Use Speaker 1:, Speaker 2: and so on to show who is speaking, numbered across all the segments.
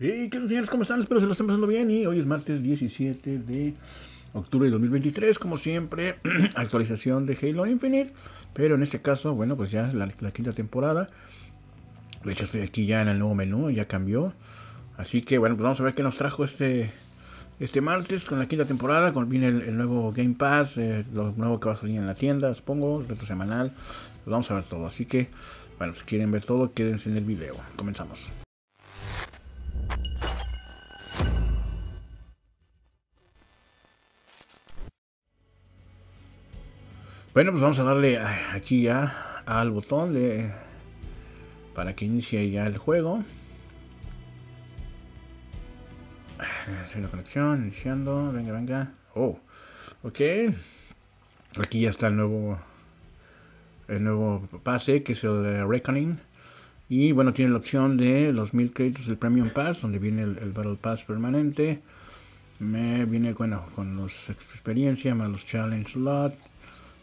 Speaker 1: Hey, ¿qué tal, señores? ¿Cómo están? Espero se lo estén pasando bien. Y hoy es martes 17 de octubre de 2023. Como siempre, actualización de Halo Infinite. Pero en este caso, bueno, pues ya es la, quinta temporada. De hecho, estoy aquí ya en el nuevo menú, ya cambió. Así que, bueno, pues vamos a ver qué nos trajo este, este martes con la quinta temporada. Con, viene el, nuevo Game Pass, eh, lo nuevo que va a salir en la tienda, supongo, el reto semanal. Pues vamos a ver todo. Así que, bueno, si quieren ver todo, quédense en el video. Comenzamos. Bueno, pues vamos a darle ah, aquí ya al botón de para que inicie ya el juego. Ah, Haciendo la conexión, iniciando, venga, venga. Oh, ok. Aquí ya está el nuevo el nuevo pase que es el eh, Reckoning. Y bueno, tiene la opción de los mil créditos del Premium Pass, donde viene el, Battle Pass permanente. Me viene bueno con los experiencia más los challenge slot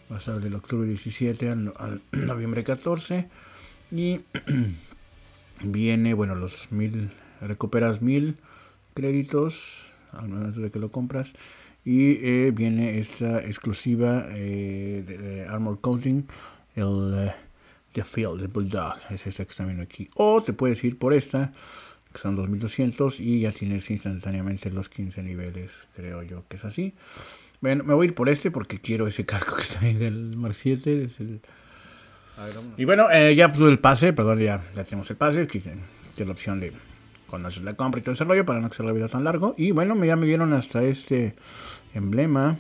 Speaker 1: pasar del octubre 17 al, noviembre 14 y viene, bueno, los mil, recuperas mil créditos al momento de que lo compras y eh, viene esta exclusiva eh, de, Armor Coating, el eh, The Field, The Bulldog, es esta que está viendo aquí. O te puedes ir por esta, que son 2200 y ya tienes instantáneamente los 15 niveles, creo yo que es así me voy a ir por este porque quiero ese casco que está ahí del Mar 7. y bueno, eh, ya el pase, perdón, ya, ya tenemos el pase. Que, tiene la opción de cuando haces la compra y todo ese rollo para no hacer la vida tan largo. Y bueno, ya me dieron hasta este emblema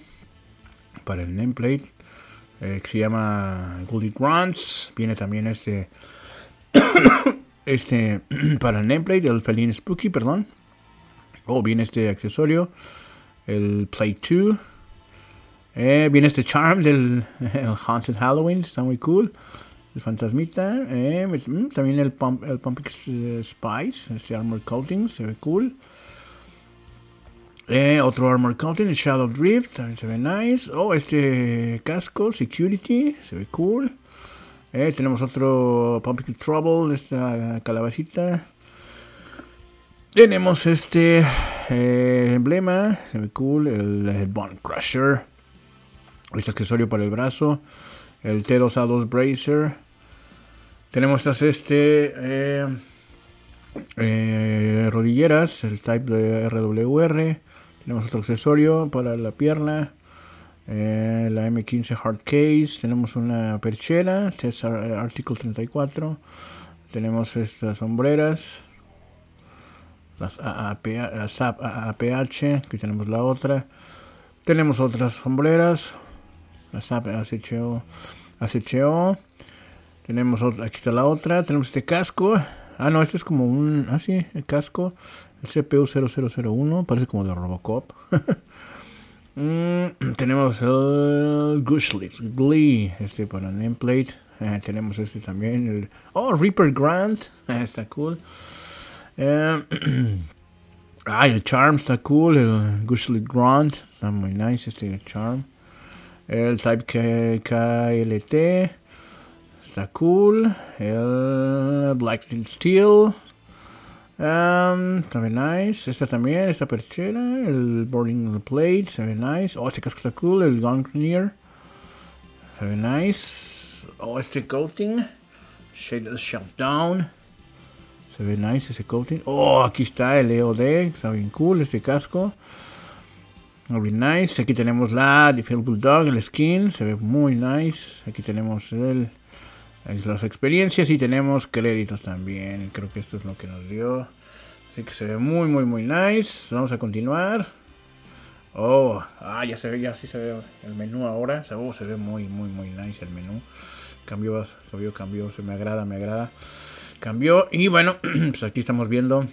Speaker 1: para el nameplate eh, que se llama Goldie Grunts. Viene también este, este para el nameplate, el Felin Spooky, perdón. O viene este accesorio, el Play 2. Eh, viene este charm del Haunted Halloween, está muy cool. El fantasmita, eh, mm, también el Pump, eh, Spice, este Armor Coating, se ve cool. otro Armor Coating, Shadow Drift, también se ve nice. Oh, este casco, Security, se ve cool. tenemos otro Pumpkin Trouble, esta calabacita. Tenemos este emblema, se ve cool, el Bone Crusher. Este accesorio para el brazo. El T2A2 Bracer. Tenemos estas este eh, eh, rodilleras, el Type de RWR. Tenemos otro accesorio para la pierna. Eh, la M15 Hard Case. Tenemos una perchera, es Article 34. Tenemos estas sombreras. Las AAPH, que aquí tenemos la otra. Tenemos otras sombreras, SAP ACHO. Tenemos aquí está la otra. Tenemos este casco. Ah, no, este es como un. Ah, sí, el casco. El CPU 0001. Parece como de Robocop. Mm, tenemos el Glee. Este para nameplate. Eh, tenemos este también. El, oh, Reaper Grant. Eh, está cool. ah, el Charm está cool. El Gushlit Grant. Está muy nice este Charm. El Type K KLT. Está cool. El Black Steel. Um, está bien nice. Esta también, esta perchera. El Boarding Plate. Está bien nice. Oh, este casco está cool. El Gunkneer. Está bien nice. Oh, este coating. Shade of Shutdown. Se ve nice este coating. Oh, aquí está el EOD. Está bien cool este casco muy nice. Aquí tenemos la difficult dog el skin. Se ve muy nice. Aquí tenemos el, las experiencias y tenemos créditos también. Creo que esto es lo que nos dio. Así que se ve muy, muy, muy nice. Vamos a continuar. Oh, ah, ya se ve, ya sí se ve el menú ahora. Se, oh, ve muy, muy, muy nice el menú. Cambió, cambió, cambió. Se me agrada, me agrada. Cambió. Y bueno, pues aquí estamos viendo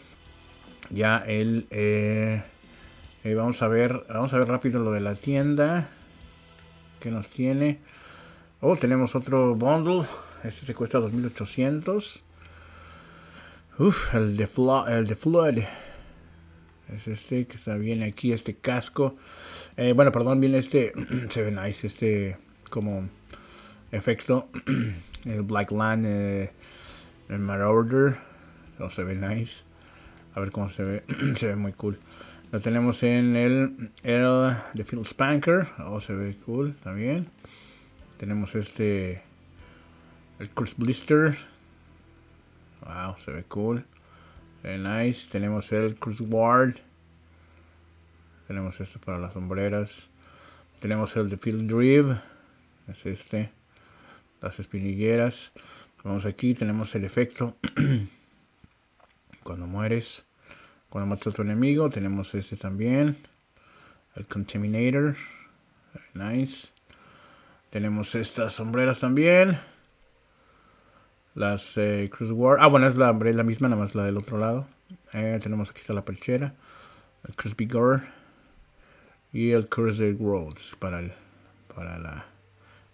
Speaker 1: ya el... Eh, vamos a ver, vamos a ver rápido lo de la tienda que nos tiene. Oh, tenemos otro bundle. Este se cuesta 2800. Uf, el de, el de Flood. Es este que está bien aquí, este casco. Eh, bueno, perdón, viene este. se ve nice, este como efecto. el Black Land, eh, el Marauder. No, oh, se ve nice. A ver cómo se ve. se ve muy cool. Lo tenemos en el, el The Field Spanker. Oh, se ve cool también. Tenemos este. El Curse Blister. Wow, se ve cool. Very nice. Tenemos el Curse Ward. Tenemos esto para las sombreras. Tenemos el The Field Drive. Es este. Las espinilleras. Vamos aquí, tenemos el efecto. Cuando mueres. Cuando matas a otro enemigo, tenemos este también. El Contaminator. nice. Tenemos estas sombreras también. Las eh, Cruise War. Ah, bueno, es la, la misma, nada más la del otro lado. Eh, tenemos aquí está la perchera. El crispy girl Y el Cruise Worlds para, el, para la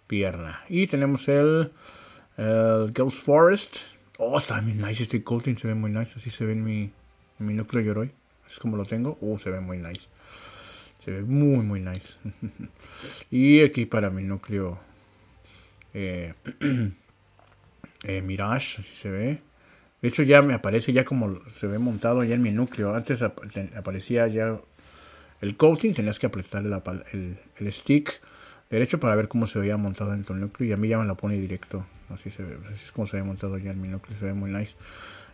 Speaker 1: pierna. Y tenemos el, el Ghost Forest. Oh, está muy nice este coating. Se ve muy nice. Así se ven mi mi núcleo Yoroi. Es como lo tengo. Uh, se ve muy nice. Se ve muy, muy nice. y aquí para mi núcleo eh, eh, Mirage, así se ve. De hecho ya me aparece ya como se ve montado ya en mi núcleo. Antes aparecía ya el coating, tenías que apretar el, stick derecho para ver cómo se veía montado en tu núcleo y a mí ya me lo pone directo. Así, se ve, así es como se ve montado ya en mi núcleo, se ve muy nice.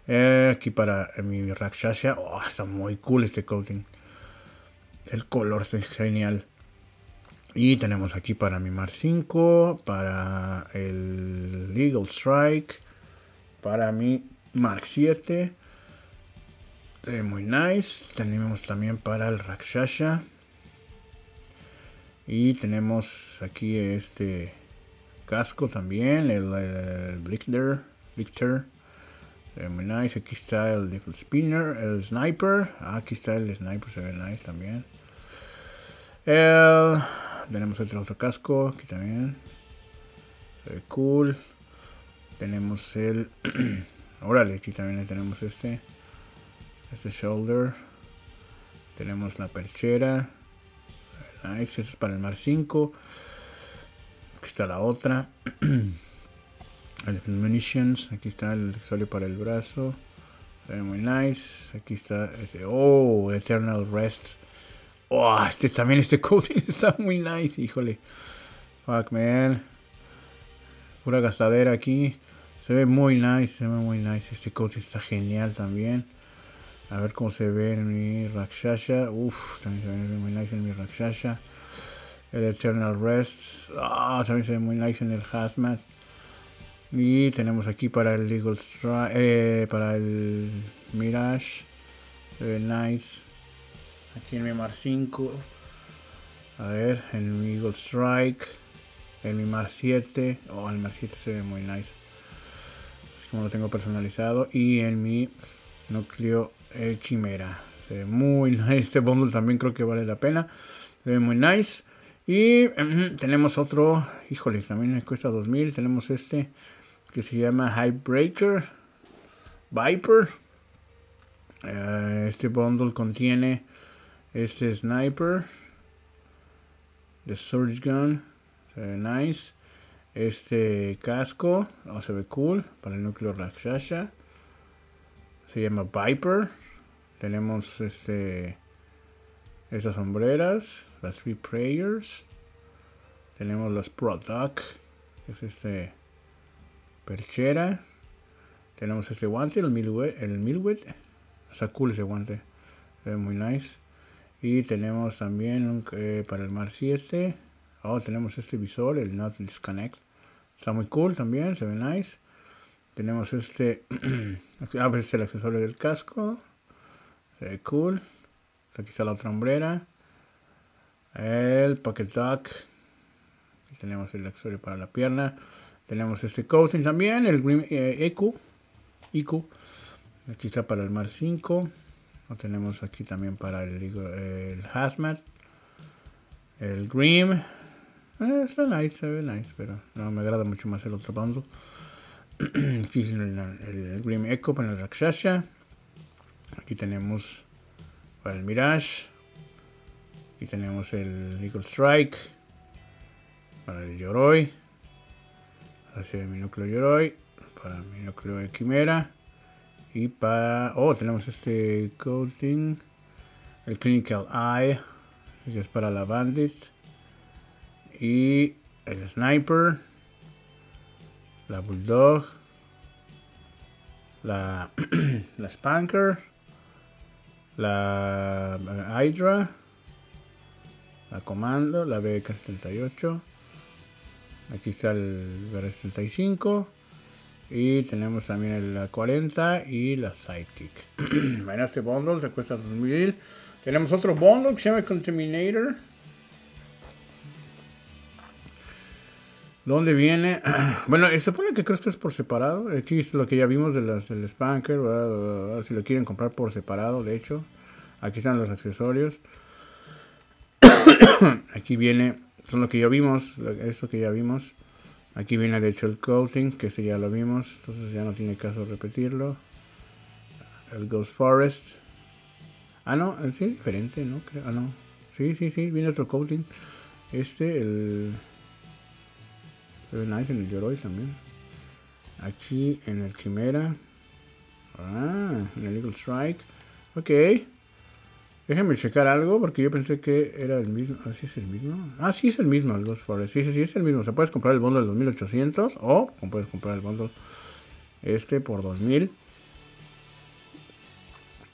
Speaker 1: Eh, aquí para eh, mi Rakshasha. Oh, está muy cool este coating. El color es genial. Y tenemos aquí para mi Mark 5, para el Legal Strike, para mi Mark 7. muy nice. Tenemos también para el Rakshasha. Y tenemos aquí este casco también, el, el eh, victor nice. Aquí está el, Little spinner, el sniper. Ah, aquí está el sniper, se ve nice también. El, tenemos el este otro casco, aquí también. Se ve cool. Tenemos el... Órale, aquí también tenemos este. Este shoulder. Tenemos la perchera. Nice, este es para el Mar 5. Aquí está la otra. El Munitions, aquí está el sale para el brazo. Muy nice. Aquí está este. Oh, Eternal Rest. Oh, este también, este coating está muy nice, híjole. Fuck, man. Pura gastadera aquí. Se ve muy nice, se ve muy nice. Este coating está genial también. A ver cómo se ve en mi Rakshasha. Uf, también se ve muy nice en mi Rakshasha. El Eternal Rest. Ah, también se ve muy nice en el Hazmat. Y tenemos aquí para el Eagle Strike, eh, para el Mirage, Nice, aquí en Mi Mar 5, a ver, mi Eagle Strike, en Mi Mar 7, oh, el Mar 7 se ve muy nice, así como lo tengo personalizado, y en Mi Núcleo Quimera, eh, se ve muy nice, este bundle también creo que vale la pena, se ve muy nice. Y tenemos otro, híjole, también cuesta 2000. Tenemos este que se llama Breaker Viper. Eh, este bundle contiene este Sniper, The Surge Gun, se ve nice. Este casco, no se ve cool, para el núcleo Rakshasha. Se llama Viper. Tenemos este estas sombreras, las Free Prayers. Tenemos las Product, que es este perchera. Tenemos este guante, el Milwet. El Milwet. Está cool ese guante. ve muy nice. Y tenemos también eh, para el Mar 7. Oh, tenemos este visor, el Not Disconnect. Está muy cool también, se ve nice. Tenemos este. ah, pues es el accesorio del casco. Se ve cool. Aquí está la otra hombrera. El pocket duck. Aquí tenemos el accesorio para la pierna. Tenemos este coating también, el Grim Eco. Eh, e e aquí está para el Mar 5. Lo tenemos aquí también para el, el Hazmat. El Grim. Eh, está nice, se ve nice, pero no me agrada mucho más el otro bando. Aquí el, el, el Grim Echo para el Rakshasha. Aquí tenemos para el Mirage. Y tenemos el Eagle Strike para el Yoroi. Así el núcleo Yoroi. Para el núcleo de Quimera. Y para. Oh, tenemos este Coating. El Clinical Eye. Que es para la Bandit. Y el Sniper. La Bulldog. La, la Spanker la Hydra, la Comando, la BK-78. Aquí está el BR-75. Y tenemos también el, la 40 y la Sidekick. bueno, este bundle te cuesta 2000. Tenemos otro bundle que se llama Contaminator. ¿Dónde viene? Bueno, eh, se supone que creo que es por separado. Aquí es lo que ya vimos del de Spanker. del si lo quieren comprar por separado, de hecho. Aquí están los accesorios. aquí viene, son lo que ya vimos, esto que ya vimos. Aquí viene de hecho el coating, que este ya lo vimos, entonces ya no tiene caso repetirlo. El Ghost Forest. Ah, no, sí es diferente, ¿no? Ah, no. Sí, sí, sí, viene otro coating. Este, el... Se nice en el Yoroi también. Aquí en el Quimera. Ah, en el Eagle Strike. Ok. Déjenme checar algo porque yo pensé que era el mismo. Ah, sí es el mismo. Ah, sí es el mismo el Sí, sí, sí es el mismo. O sea, puedes comprar el bundle de 2800 o puedes comprar el bundle este por 2000.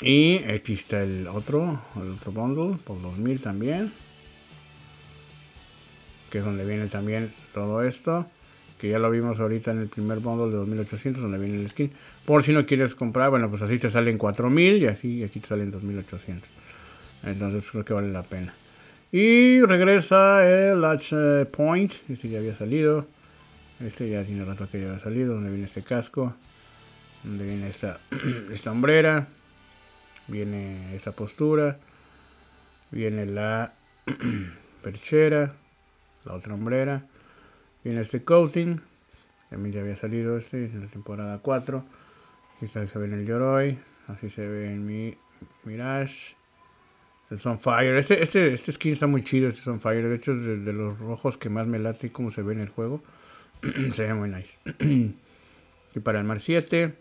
Speaker 1: Y aquí está el otro, el otro bundle por 2000 también que es donde viene también todo esto, que ya lo vimos ahorita en el primer bundle de 2800, donde viene el skin. Por si no quieres comprar, bueno, pues así te salen 4000 y así aquí te salen 2800. Entonces creo que vale la pena. Y regresa el H Point, este ya había salido. Este ya tiene rato que ya había salido, donde viene este casco, donde viene esta, esta hombrera, viene esta postura, viene la perchera, la otra hombrera. Viene este Coating, también ya había salido este en la temporada 4. Aquí se ve en el Yoroi, así se ve en mi Mirage. El Sunfire, este, este, este skin está muy chido, este Sunfire, de hecho es de, los rojos que más me late y cómo se ve en el juego. se ve muy nice. y para el Mar 7,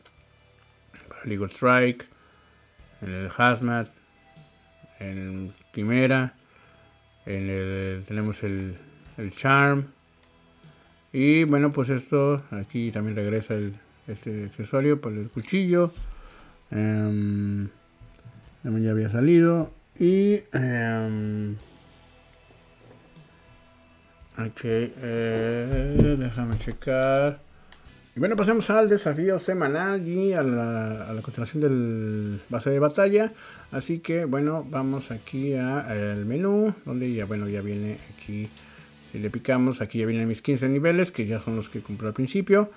Speaker 1: para el Eagle Strike, en el Hazmat, en Primera. en el, tenemos el el charm. Y bueno, pues esto, aquí también regresa el, este accesorio por el cuchillo. Em, también ya había salido. Y... Em, ok, eh, déjame checar. Y bueno, pasemos al desafío semanal y a la, a la continuación del base de batalla. Así que bueno, vamos aquí al menú, donde ya, bueno, ya viene aquí si le picamos, aquí ya vienen mis 15 niveles, que ya son los que compré al principio.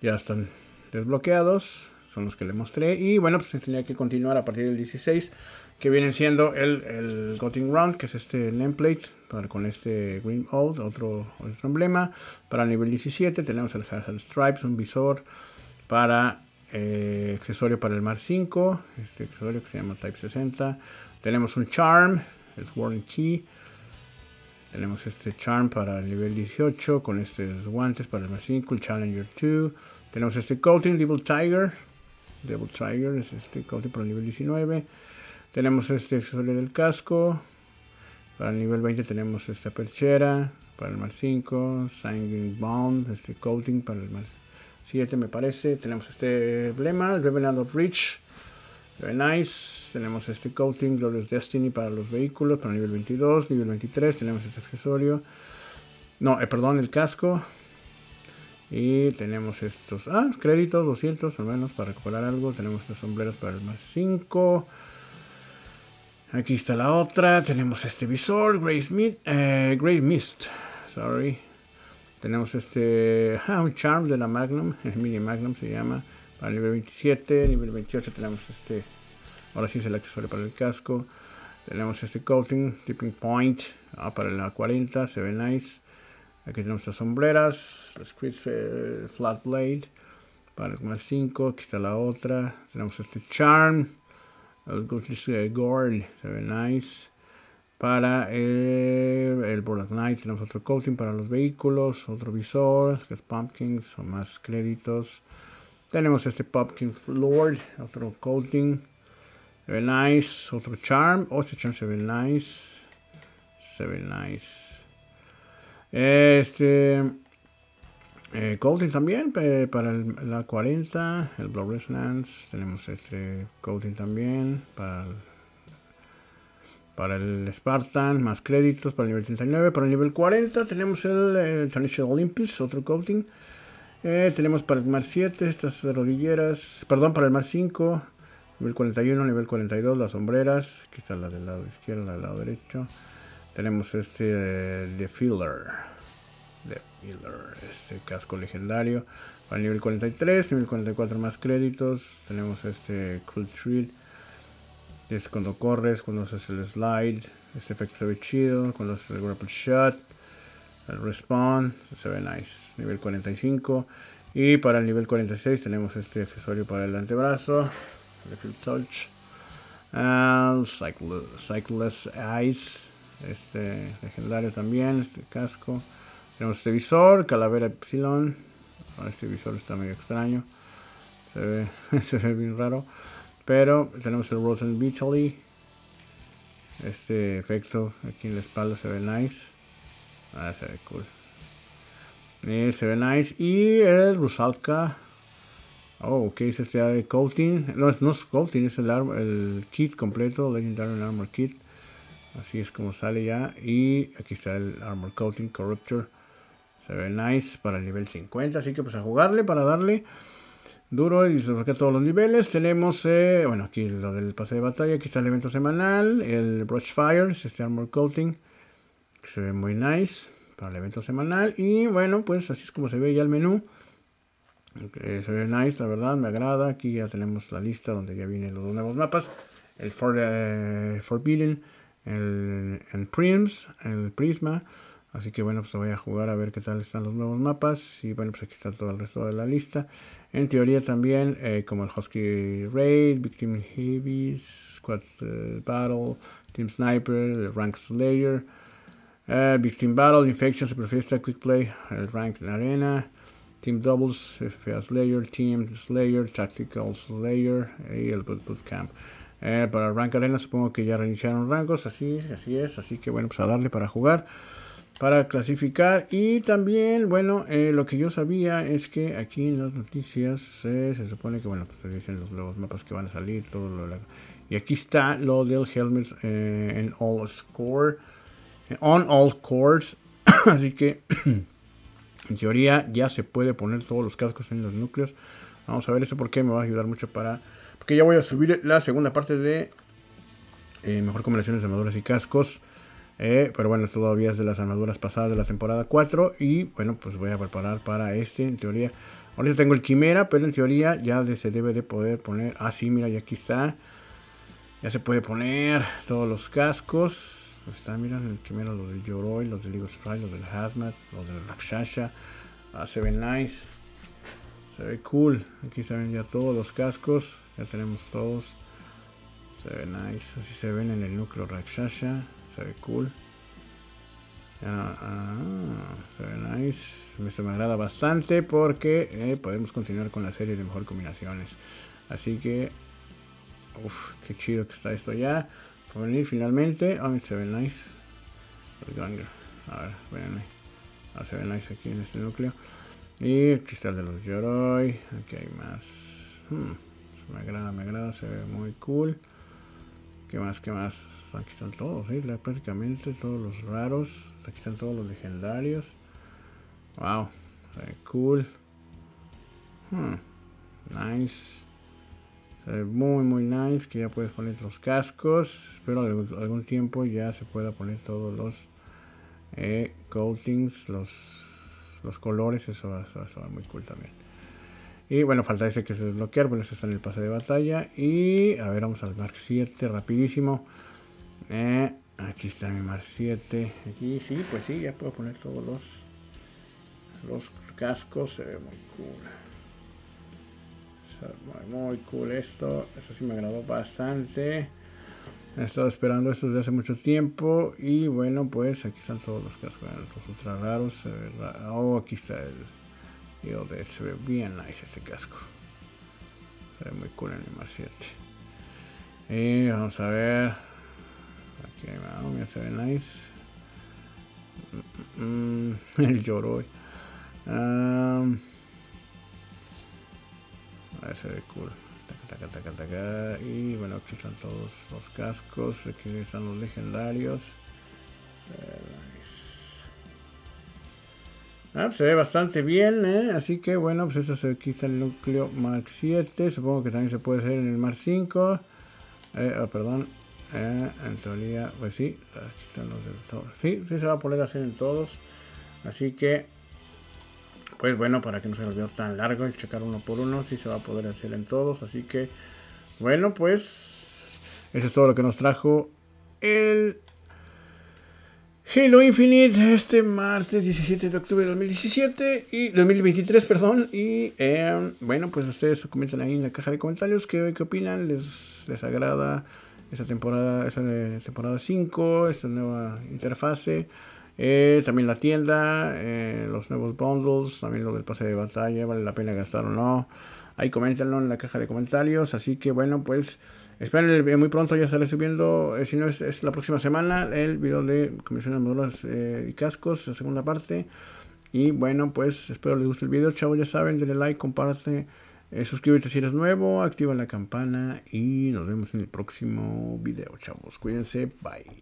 Speaker 1: Ya están desbloqueados, son los que le mostré. Y bueno, pues tenía que continuar a partir del 16, que vienen siendo el, el Gotting Round, que es este nameplate, para, con este Green Old, otro, emblema. Para el nivel 17 tenemos el Hazard Stripes, un visor para eh, accesorio para el Mar 5, este accesorio que se llama Type 60. Tenemos un Charm, el Warren Key. Tenemos este Charm para el nivel 18 con estos guantes para el más 5, el Challenger 2. Tenemos este Coating, Devil Tiger. Devil Tiger es este Coating para el nivel 19. Tenemos este accesorio del casco. Para el nivel 20 tenemos esta perchera para el más 5. Sanguine Bound, este Coating para el más 7 me parece. Tenemos este emblema, Revenant of Reach. Very nice. Tenemos este coating Glorious Destiny para los vehículos, para nivel 22, nivel 23. Tenemos este accesorio. No, eh, perdón, el casco. Y tenemos estos. Ah, créditos, 200 al menos para recuperar algo. Tenemos las sombreras para el más 5. Aquí está la otra. Tenemos este visor, Grey Mist. Eh, Mist. Sorry. Tenemos este. Ah, un charm de la Magnum. El mini Magnum se llama a nivel 27, nivel 28 tenemos este, ahora sí es el accesorio para el casco, tenemos este coating, tipping point ah, para la 40, se ve nice, aquí tenemos las sombreras, eh, flat blade para el 5, aquí está la otra, tenemos este charm, el gold, eh, se ve nice, para eh, el, el Knight tenemos otro coating para los vehículos, otro visor, pumpkins o más créditos. Tenemos este Pumpkin Lord, otro Coating. Se ve nice. Otro Charm. Oh, este Charm se ve nice. Se ve nice. Este. Eh, Coating también para la 40. El Blood Resonance. Tenemos este Coating también para el, para el Spartan. Más créditos para el nivel 39. Para el nivel 40 tenemos el, el Olympics, Olympus. Otro Coating. Eh, tenemos para el mar 7 estas rodilleras, perdón, para el mar 5, nivel 41, nivel 42, las sombreras, que está la del lado izquierdo, la del lado derecho. Tenemos este The eh, Filler, The Filler, este casco legendario, para el nivel 43, nivel 44 más créditos. Tenemos este Cool Treat, es cuando corres, cuando haces el slide, este efecto se ve chido, cuando haces el grapple shot. Respawn, se ve nice. Nivel 45. Y para el nivel 46 tenemos este accesorio para el antebrazo. El Field Touch. Eyes. Este legendario también. Este casco. Tenemos este visor. Calavera Epsilon. Ah, este visor está medio extraño. Se ve, se ve bien raro. Pero tenemos el Rotten vitally Este efecto aquí en la espalda se ve nice. Ah, se ve cool. Eh, se ve nice. Y el Rusalka. Oh, ¿qué es este de Coating. No, no es Coating, es el, el kit completo, Legendary Armor Kit. Así es como sale ya. Y aquí está el Armor Coating Corruptor. Se ve nice para el nivel 50. Así que pues a jugarle para darle duro y que todos los niveles. Tenemos, eh, bueno, aquí lo del pase de batalla. Aquí está el evento semanal. El fire es este Armor Coating que se ve muy nice para el evento semanal. Y bueno, pues así es como se ve ya el menú. Eh, se ve nice, la verdad, me agrada. Aquí ya tenemos la lista donde ya vienen los nuevos mapas. El For, eh, Forbidden, el, Prims, el Prisma. Así que bueno, pues voy a jugar a ver qué tal están los nuevos mapas. Y bueno, pues aquí está todo el resto de la lista. En teoría también, eh, como el Husky Raid, Victim Heavies, Squad Battle, Team Sniper, Rank Slayer Victim eh, Battle, Infection, esta Quick Play, el Rank Arena, Team Doubles, FFA Slayer, Team Slayer, Tactical Slayer y el Boot Camp eh, para Rank Arena supongo que ya reiniciaron rangos, así, así es, así que bueno, pues a darle para jugar, para clasificar y también, bueno, eh, lo que yo sabía es que aquí en las noticias se supone que, bueno, pues dicen los nuevos mapas que van a salir, todo y aquí está lo del Helmet en All Score. On all cores. Así que en teoría ya se puede poner todos los cascos en los núcleos. Vamos a ver eso porque me va a ayudar mucho para... Porque ya voy a subir la segunda parte de eh, mejor combinaciones de armaduras y cascos. Eh, pero bueno, todavía es de las armaduras pasadas de la temporada 4. Y bueno, pues voy a preparar para este, en teoría. Ahorita tengo el Quimera, pero en teoría ya se debe de poder poner... Así ah, mira, ya aquí está. Ya se puede poner todos los cascos. Pues está miren, el primero los de Yoroi, los de Eagle Fry, los del Hazmat, los del Rakshasha. Ah, se ven nice. Se ve cool. Aquí se ven ya todos los cascos. Ya tenemos todos. Se ve nice. Así se ven en el núcleo Rakshasha. Se ve cool. Ah, ah, se ve nice. Esto me agrada bastante porque eh, podemos continuar con la serie de mejor combinaciones. Así que. Uff, qué chido que está esto ya venir finalmente. se ve nice. A ver, se ve nice aquí en este núcleo. Y el cristal de los Yoroi. Aquí hay más. Hmm, se me agrada, me agrada, se ve muy cool. ¿Qué más? ¿Qué más? Aquí están todos, ¿eh? prácticamente todos los raros. Aquí están todos los legendarios. Wow, cool. Hmm, nice. Eh, muy muy nice que ya puedes poner los cascos pero algún, tiempo ya se pueda poner todos los eh, coatings los, los colores eso va, muy cool también y bueno falta este pues ese que se desbloquear bueno está en el pase de batalla y a ver vamos al mark 7 rapidísimo eh, aquí está mi mark 7 aquí sí pues sí ya puedo poner todos los los cascos se ve muy cool muy cool esto. Esto sí me agradó bastante. He estado esperando esto desde hace mucho tiempo. Y bueno, pues aquí están todos los cascos. Los ultra raros. Oh, aquí está el. se ve bien nice este casco. Se ve muy cool en el 7. Y vamos a ver. Aquí ah, mira, se ve nice. el mm, mm, mm, Yoroi se ve cool. y bueno, aquí están todos los cascos. Aquí están los legendarios. Ah, pues se ve bastante bien, ¿eh? Así que bueno, pues esto se quita el núcleo Mark 7. Supongo que también se puede hacer en el Mark 5. Eh, perdón. Eh, en teoría, pues sí. los del Sí, sí se va a poder hacer en todos. Así que pues bueno, para que no se volvió tan largo y checar uno por uno, si sí se va a poder hacer en todos. Así que, bueno, pues eso es todo lo que nos trajo el Halo Infinite este martes 17 de octubre de 2017 y 2023, perdón. Y em, bueno, pues ustedes comenten ahí en la caja de comentarios qué, opinan, les, les agrada esa temporada, esta eh, temporada 5, esta nueva interfase. Eh, también la tienda, eh, los nuevos bundles, también lo del pase de batalla, vale la pena gastar o no. Ahí coméntenlo en la caja de comentarios. Así que bueno, pues esperen el muy pronto, ya estaré subiendo, eh, si no es, la próxima semana, el video de comisiones de y Cascos, la segunda parte. Y bueno, pues espero les guste el video. Chao, ya saben, denle like, comparte, suscríbete si eres nuevo, activa la campana y nos vemos en el próximo video, chavos. Cuídense, bye.